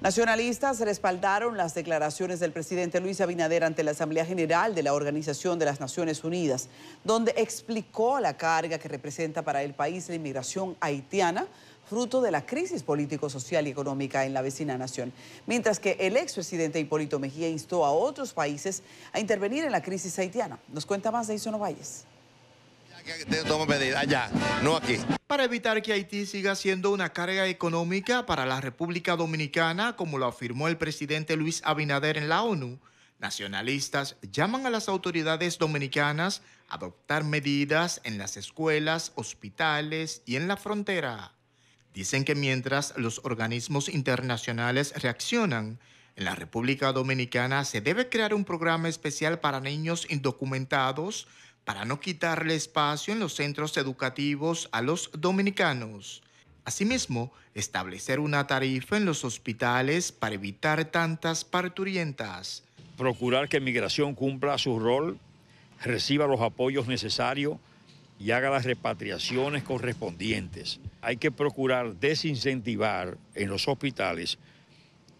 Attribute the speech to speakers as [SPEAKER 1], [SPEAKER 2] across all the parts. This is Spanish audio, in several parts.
[SPEAKER 1] Nacionalistas respaldaron las declaraciones del presidente Luis Abinader ante la Asamblea General de la Organización de las Naciones Unidas, donde explicó la carga que representa para el país la inmigración haitiana fruto de la crisis político-social y económica en la vecina nación, mientras que el expresidente Hipólito Mejía instó a otros países a intervenir en la crisis haitiana. Nos cuenta más de Isono Valles
[SPEAKER 2] no Para evitar que Haití siga siendo una carga económica para la República Dominicana, como lo afirmó el presidente Luis Abinader en la ONU, nacionalistas llaman a las autoridades dominicanas a adoptar medidas en las escuelas, hospitales y en la frontera. Dicen que mientras los organismos internacionales reaccionan, en la República Dominicana se debe crear un programa especial para niños indocumentados para no quitarle espacio en los centros educativos a los dominicanos. Asimismo, establecer una tarifa en los
[SPEAKER 3] hospitales para evitar tantas parturientas. Procurar que Migración cumpla su rol, reciba los apoyos necesarios y haga las repatriaciones correspondientes. Hay que procurar desincentivar en los hospitales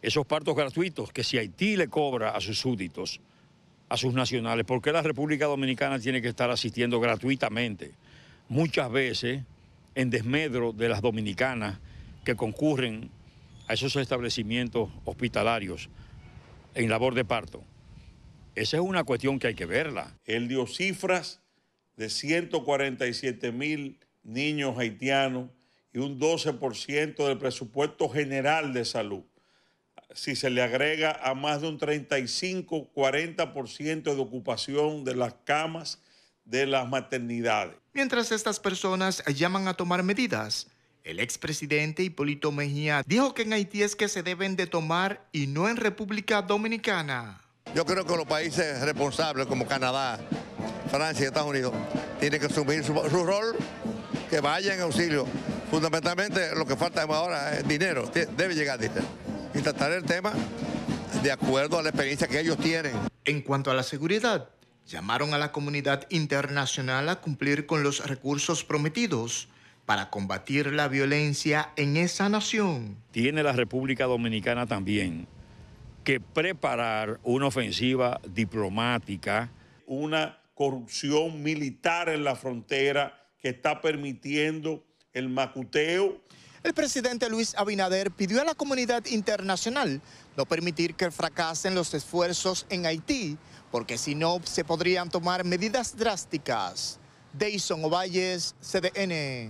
[SPEAKER 3] esos partos gratuitos que si Haití le cobra a sus súbditos, a sus nacionales. ¿Por qué la República Dominicana tiene que estar asistiendo gratuitamente, muchas veces en desmedro de las dominicanas que concurren a esos establecimientos hospitalarios en labor de parto? Esa es una cuestión que hay que verla. Él dio cifras de 147 mil
[SPEAKER 4] niños haitianos y un 12% del presupuesto general de salud si se le agrega a más de un 35-40%
[SPEAKER 2] de ocupación de las camas de las maternidades. Mientras estas personas llaman a tomar medidas, el expresidente Hipólito Mejía dijo que en Haití es que se deben de tomar y no en República Dominicana. Yo creo que los países
[SPEAKER 3] responsables como Canadá, Francia y Estados Unidos tienen que asumir su, rol, que vayan en auxilio. Fundamentalmente lo que falta ahora es dinero, debe llegar dinero
[SPEAKER 2] y tratar el tema de acuerdo a la experiencia que ellos tienen. En cuanto a la seguridad, llamaron a la comunidad internacional a cumplir con los recursos prometidos
[SPEAKER 3] para combatir la violencia en esa nación. Tiene la República Dominicana también que preparar una ofensiva diplomática.
[SPEAKER 4] Una corrupción militar en la frontera que está
[SPEAKER 2] permitiendo el macuteo el presidente Luis Abinader pidió a la comunidad internacional no permitir que fracasen los esfuerzos en Haití, porque si no se podrían tomar medidas drásticas. Dayson Ovalles, CDN.